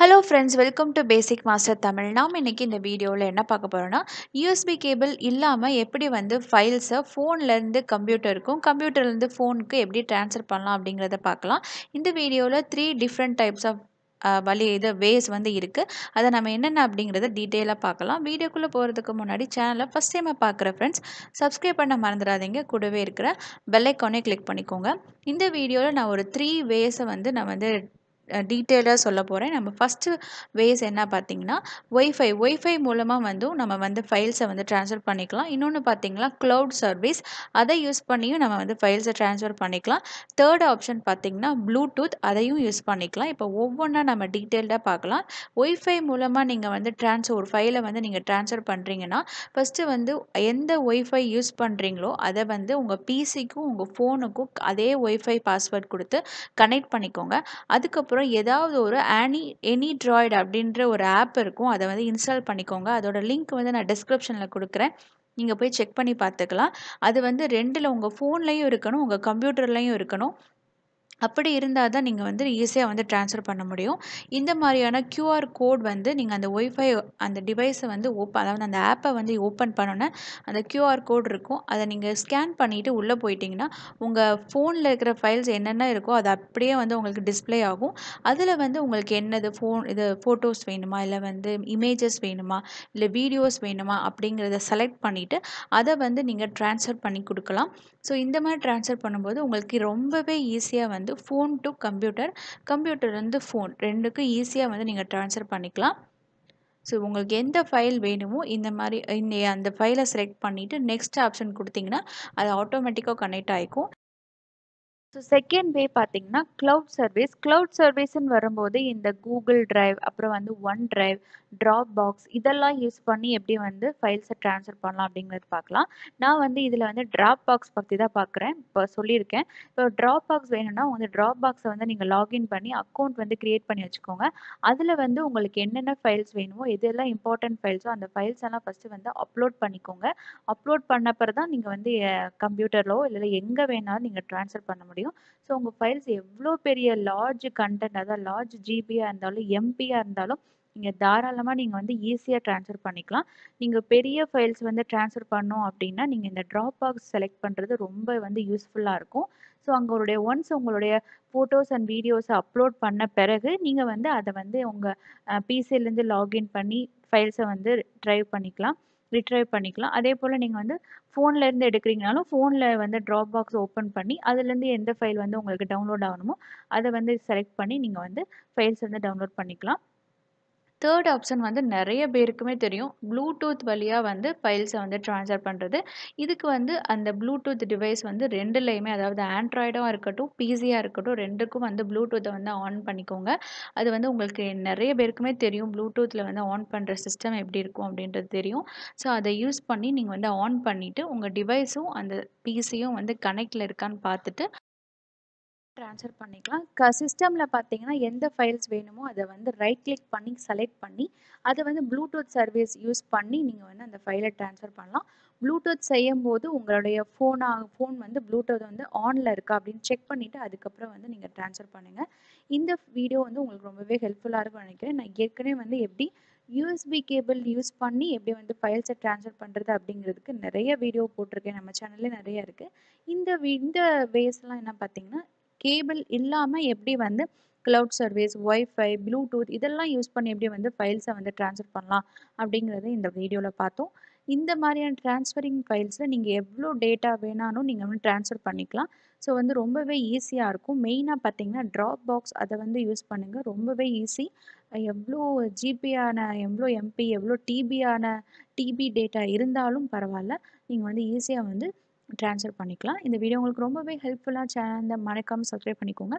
hello friends welcome to basic master Tamil நாம் இன்றைக்கி இந்த வீடியோவில் என்ன பார்க்க போகிறோன்னா யூஎஸ்பி கேபிள் இல்லாமல் எப்படி வந்து ஃபைல்ஸை ஃபோன்லேருந்து கம்ப்யூட்டருக்கும் கம்ப்யூட்டர்லேருந்து ஃபோனுக்கு எப்படி ட்ரான்ஸ்ஃபர் பண்ணலாம் அப்படிங்கிறத பார்க்கலாம் இந்த வீடியோவில் த்ரீ டிஃப்ரெண்ட் டைப்ஸ் ஆஃப் வழி இது வேஸ் வந்து இருக்குது அதை நம்ம என்னென்ன அப்படிங்கிறத டீட்டெயிலாக பார்க்கலாம் வீடியோக்குள்ளே போகிறதுக்கு முன்னாடி சேனலை ஃபஸ்ட் டைமாக பார்க்குற ஃப்ரெண்ட்ஸ் சப்ஸ்கிரைப் பண்ண மறந்துடாதீங்க கூடவே இருக்கிற பெல்லைக்கானே கிளிக் பண்ணிக்கோங்க இந்த வீடியோவில் நான் ஒரு த்ரீ வேஸை வந்து நான் வந்து டீட்டெயிலாக சொல்ல போகிறேன் நம்ம ஃபஸ்ட்டு வேஸ் என்ன பார்த்தீங்கன்னா ஒய்ஃபை ஒய்ஃபை மூலமாக வந்து நம்ம வந்து ஃபைல்ஸை வந்து ட்ரான்ஸ்ஃபர் பண்ணிக்கலாம் இன்னொன்று பார்த்தீங்கன்னா க்ளவுட் சர்வீஸ் அதை யூஸ் பண்ணியும் நம்ம வந்து ஃபைல்ஸை ட்ரான்ஸ்ஃபர் பண்ணிக்கலாம் தேர்ட் ஆப்ஷன் பார்த்தீங்கன்னா ப்ளூடூத் அதையும் யூஸ் பண்ணிக்கலாம் இப்போ ஒவ்வொன்றா நம்ம டீட்டெயில்டாக பார்க்கலாம் ஒய்ஃபை மூலமாக நீங்கள் வந்து ட்ரான்ஸ் ஒரு ஃபைலை வந்து நீங்கள் ட்ரான்ஸ்ஃபர் பண்ணுறீங்கன்னா ஃபஸ்ட்டு வந்து எந்த ஒய்ஃபை யூஸ் பண்ணுறீங்களோ அதை வந்து உங்கள் பிசிக்கும் உங்கள் ஃபோனுக்கும் அதே ஒய்ஃபை பாஸ்வேர்ட் கொடுத்து கனெக்ட் பண்ணிக்கோங்க அதுக்கப்புறம் அப்புறம் ஏதாவது ஒரு ஆனி எனி ட்ராய்டு அப்படின்ற ஒரு ஆப் இருக்கும் அதை வந்து இன்ஸ்டால் பண்ணிக்கோங்க அதோட லிங்க் வந்து நான் டிஸ்கிரிப்ஷனில் கொடுக்குறேன் நீங்கள் போய் செக் பண்ணி பார்த்துக்கலாம் அது வந்து ரெண்டில் உங்கள் ஃபோன்லேயும் இருக்கணும் உங்கள் கம்ப்யூட்டர்லேயும் இருக்கணும் அப்படி இருந்தால் தான் நீங்கள் வந்து ஈஸியாக வந்து ட்ரான்ஸ்ஃபர் பண்ண முடியும் இந்த மாதிரியான க்யூஆர் கோட் வந்து நீங்கள் அந்த ஒய்ஃபை அந்த டிவைஸை வந்து ஓப்பன் அதாவது அந்த ஆப்பை வந்து ஓப்பன் பண்ணோன்னே அந்த க்யூஆர் கோட் இருக்கும் அதை நீங்கள் ஸ்கேன் பண்ணிவிட்டு உள்ளே போயிட்டிங்கன்னா உங்கள் ஃபோனில் இருக்கிற ஃபைல்ஸ் என்னென்ன இருக்கோ அது அப்படியே வந்து உங்களுக்கு டிஸ்பிளே ஆகும் அதில் வந்து உங்களுக்கு என்னது ஃபோன் இது ஃபோட்டோஸ் வேணுமா இல்லை வந்து இமேஜஸ் வேணுமா இல்லை வீடியோஸ் வேணுமா அப்படிங்கிறத செலக்ட் பண்ணிவிட்டு அதை வந்து நீங்கள் ட்ரான்ஸ்ஃபர் பண்ணி கொடுக்கலாம் ஸோ இந்த மாதிரி ட்ரான்ஸ்ஃபர் பண்ணும்போது உங்களுக்கு ரொம்பவே ஈஸியாக வந்து வந்து ஃபோன் டு கம்ப்யூட்டர் கம்ப்யூட்டர் வந்து ஃபோன் ரெண்டுக்கும் ஈஸியாக வந்து நீங்கள் ட்ரான்ஸ்ஃபர் பண்ணிக்கலாம் ஸோ உங்களுக்கு எந்த ஃபைல் வேணுமோ இந்த மாதிரி இந்த அந்த ஃபைலை செலக்ட் பண்ணிவிட்டு நெக்ஸ்ட் ஆப்ஷன் கொடுத்தீங்கன்னா அது ஆட்டோமேட்டிக்காக கனெக்ட் ஆகிக்கும் ஸோ செகண்ட் வே பார்த்தீங்கன்னா க்ளவுட் சர்வீஸ் க்ளவுட் சர்வீஸ்ன்னு வரும்போது இந்த கூகுள் ட்ரைவ் அப்புறம் வந்து ஒன் ட்ரைவ் ட்ராப் பாக்ஸ் இதெல்லாம் யூஸ் பண்ணி எப்படி வந்து ஃபைல்ஸை ட்ரான்ஸ்ஃபர் பண்ணலாம் அப்படிங்கிறது பார்க்கலாம் நான் வந்து இதில் வந்து ட்ராப் பாக்ஸ் பற்றி தான் பார்க்குறேன் இப்போ சொல்லியிருக்கேன் இப்போ ட்ராப் பாக்ஸ் வேணும்னா உங்கள் ட்ராப் பாக்ஸை வந்து நீங்கள் லாகின் பண்ணி அக்கௌண்ட் வந்து க்ரியேட் பண்ணி வச்சுக்கோங்க அதில் வந்து உங்களுக்கு என்னென்ன ஃபைல்ஸ் வேணுமோ எதெல்லாம் இம்பார்ட்டன்ட் ஃபைல்ஸோ அந்த ஃபைல்ஸ் எல்லாம் ஃபஸ்ட்டு வந்து அப்லோட் பண்ணிக்கோங்க அப்லோட் பண்ணப்பறம் தான் நீங்கள் வந்து கம்ப்யூட்டரில் இல்லை எங்கே வேணாலும் நீங்கள் ட்ரான்ஸ்ஃபர் பண்ண முடியும் முடியும் ஸோ உங்கள் ஃபைல்ஸ் எவ்வளோ பெரிய லார்ஜ் கண்டென்ட் அதாவது லார்ஜ் ஜிபியாக இருந்தாலும் எம்பியாக இருந்தாலும் நீங்கள் தாராளமாக நீங்கள் வந்து ஈஸியாக ட்ரான்ஸ்ஃபர் பண்ணிக்கலாம் நீங்கள் பெரிய ஃபைல்ஸ் வந்து ட்ரான்ஸ்ஃபர் பண்ணோம் அப்படின்னா நீங்கள் இந்த ட்ராப் பாக்ஸ் செலக்ட் பண்ணுறது ரொம்ப வந்து யூஸ்ஃபுல்லாக இருக்கும் ஸோ அங்களுடைய ஒன்ஸ் உங்களுடைய ஃபோட்டோஸ் அண்ட் வீடியோஸை அப்லோட் பண்ண பிறகு நீங்கள் வந்து அதை வந்து உங்கள் பிசிலேருந்து லாகின் பண்ணி ஃபைல்ஸை வந்து ட்ரைவ் பண்ணிக்கலாம் ரிட்ரைவ் பண்ணிக்கலாம் அதே போல் நீங்கள் வந்து ஃபோன்லேருந்து எடுக்கிறீங்கனாலும் ஃபோனில் வந்து ட்ராப் பாக்ஸ் ஓப்பன் பண்ணி அதுலேருந்து எந்த ஃபைல் வந்து உங்களுக்கு டவுன்லோட் ஆகணுமோ அதை வந்து செலக்ட் பண்ணி நீங்கள் வந்து ஃபைல்ஸ் வந்து டவுன்லோட் பண்ணிக்கலாம் தேர்ட் ஆப்ஷன் வந்து நிறைய பேருக்குமே தெரியும் ப்ளூடூத் வழியாக வந்து ஃபைல்ஸை வந்து ட்ரான்ஸ்ஃபர் பண்ணுறது இதுக்கு வந்து அந்த ப்ளூடூத் டிவைஸ் வந்து ரெண்டுலேயுமே அதாவது ஆண்ட்ராய்டாக இருக்கட்டும் பிசியாக இருக்கட்டும் ரெண்டுக்கும் வந்து ப்ளூடூத்தை வந்து ஆன் பண்ணிக்கோங்க அது வந்து உங்களுக்கு நிறைய பேருக்குமே தெரியும் ப்ளூடூத்தில் வந்து ஆன் பண்ணுற சிஸ்டம் எப்படி இருக்கும் அப்படின்றது தெரியும் ஸோ அதை யூஸ் பண்ணி நீங்கள் வந்து ஆன் பண்ணிவிட்டு உங்கள் டிவைஸும் அந்த பிசியும் வந்து கனெக்டில் இருக்கான்னு பார்த்துட்டு ட்ரான்ஸ்ஃபர் பண்ணிக்கலாம் க சிஸ்டமில் பார்த்தீங்கன்னா எந்த ஃபைல்ஸ் வேணுமோ அதை வந்து ரைட் கிளிக் பண்ணி செலக்ட் பண்ணி அதை வந்து ப்ளூடூத் சர்வீஸ் யூஸ் பண்ணி நீங்கள் வந்து அந்த ஃபைலை ட்ரான்ஸ்ஃபர் பண்ணலாம் ப்ளூடூத் செய்யும் போது உங்களுடைய ஃபோனாக ஃபோன் வந்து ப்ளூடூத் வந்து ஆனில் இருக்கா அப்படின்னு செக் பண்ணிவிட்டு அதுக்கப்புறம் வந்து நீங்கள் ட்ரான்ஸ்ஃபர் பண்ணுங்கள் இந்த வீடியோ வந்து உங்களுக்கு ரொம்பவே ஹெல்ப்ஃபுல்லாக இருக்கும் நினைக்கிறேன் நான் ஏற்கனவே வந்து எப்படி யூஎஸ்பி கேபிள் யூஸ் பண்ணி எப்படி வந்து ஃபைல்ஸை ட்ரான்ஸ்ஃபர் பண்ணுறது அப்படிங்கிறதுக்கு நிறைய வீடியோ போட்டிருக்கேன் நம்ம சேனல்லே நிறைய இருக்குது இந்த இந்த வேஸ்லாம் என்ன பார்த்தீங்கன்னா கேபிள் இல்லாமல் எப்படி வந்து க்ளவுட் சர்வீஸ் ஒய்ஃபை ப்ளூடூத் இதெல்லாம் யூஸ் பண்ணி எப்படி வந்து ஃபைல்ஸை வந்து ட்ரான்ஸ்ஃபர் பண்ணலாம் அப்படிங்கிறத இந்த வீடியோவில் பார்த்தோம் இந்த மாதிரியான ட்ரான்ஸ்ஃபரிங் ஃபைல்ஸில் நீங்கள் எவ்வளோ டேட்டா வேணாலும் நீங்கள் வந்து ட்ரான்ஸ்ஃபர் பண்ணிக்கலாம் ஸோ வந்து ரொம்பவே ஈஸியாக இருக்கும் மெயினாக பார்த்தீங்கன்னா ட்ராப் பாக்ஸ் அதை வந்து யூஸ் பண்ணுங்கள் ரொம்பவே ஈஸி எவ்வளோ ஜிபியான எவ்வளோ எம்பி எவ்வளோ டிபியான டிபி டேட்டா இருந்தாலும் பரவாயில்ல நீங்கள் வந்து ஈஸியாக வந்து ட்ரான்ஸ்ஃபர் பண்ணிக்கலாம் இந்த வீடியோ உங்களுக்கு ரொம்பவே ஹெல்ப்ஃபுல்லாக சேனலை மறக்காமல் சப்ஸ்கிரைப் பண்ணிக்கோங்க